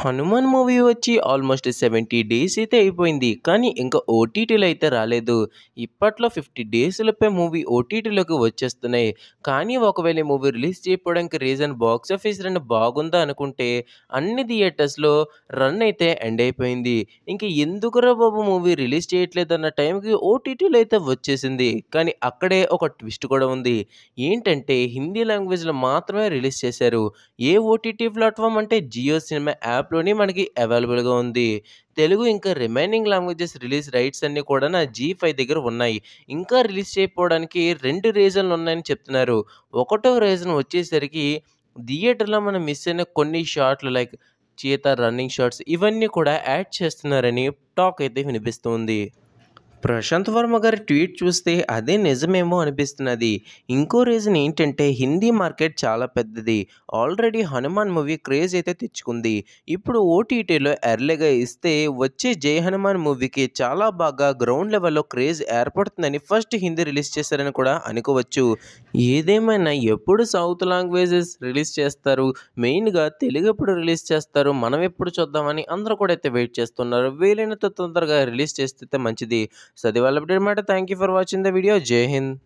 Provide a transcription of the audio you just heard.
Hanuman movie వచ్చి almost seventy days అయితే అయిపోయింది కానీ ఇంకా ఓటీటీలు అయితే రాలేదు ఇప్పట్లో ఫిఫ్టీ డేస్లపై మూవీ ఓటీటీలోకి వచ్చేస్తున్నాయి కానీ ఒకవేళ మూవీ రిలీజ్ చేయడానికి రీజన్ బాక్స్ ఆఫీస్ రన్ బాగుందా అనుకుంటే అన్ని థియేటర్స్లో రన్ అయితే ఎండ్ అయిపోయింది ఇంక ఎందుకురా బాబు మూవీ రిలీజ్ చేయట్లేదు అన్న టైంకి ఓటీటీలు అయితే వచ్చేసింది కానీ అక్కడే ఒక ట్విస్ట్ కూడా ఉంది ఏంటంటే హిందీ లాంగ్వేజ్లో మాత్రమే రిలీజ్ చేశారు ఏ ఓటీటీ ప్లాట్ఫామ్ అంటే జియో సినిమా యాప్ యాప్లోనే మనకి అవైలబుల్గా ఉంది తెలుగు ఇంకా రిమైనింగ్ లాంగ్వేజెస్ రిలీజ్ రైట్స్ అన్నీ కూడా నా జీ ఫైవ్ దగ్గర ఉన్నాయి ఇంకా రిలీజ్ చేయకపోవడానికి రెండు రీజన్లు ఉన్నాయని చెప్తున్నారు ఒకటో రీజన్ వచ్చేసరికి థియేటర్లో మనం మిస్ అయిన కొన్ని షార్ట్లు లైక్ చీత రన్నింగ్ షార్ట్స్ ఇవన్నీ కూడా యాడ్ చేస్తున్నారని టాక్ అయితే వినిపిస్తుంది ప్రశాంత్ వర్మ గారి ట్వీట్ చూస్తే అదే నిజమేమో అనిపిస్తున్నది ఇంకో రీజన్ ఏంటంటే హిందీ మార్కెట్ చాలా పెద్దది ఆల్రెడీ హనుమాన్ మూవీ క్రేజ్ అయితే తెచ్చుకుంది ఇప్పుడు ఓటీటీలో ఎర్లీగా ఇస్తే వచ్చే జై హనుమాన్ మూవీకి చాలా బాగా గ్రౌండ్ లెవెల్లో క్రేజ్ ఏర్పడుతుందని ఫస్ట్ హిందీ రిలీజ్ చేశారని కూడా అనుకోవచ్చు ఏదేమైనా ఎప్పుడు సౌత్ లాంగ్వేజెస్ రిలీజ్ చేస్తారు మెయిన్గా తెలుగు ఎప్పుడు రిలీజ్ చేస్తారు మనం ఎప్పుడు చూద్దామని అందరూ కూడా అయితే వెయిట్ చేస్తున్నారు వీలైనంత తొందరగా రిలీజ్ చేస్తే మంచిది So developed matter. Thank you for watching the video. Jai Hind.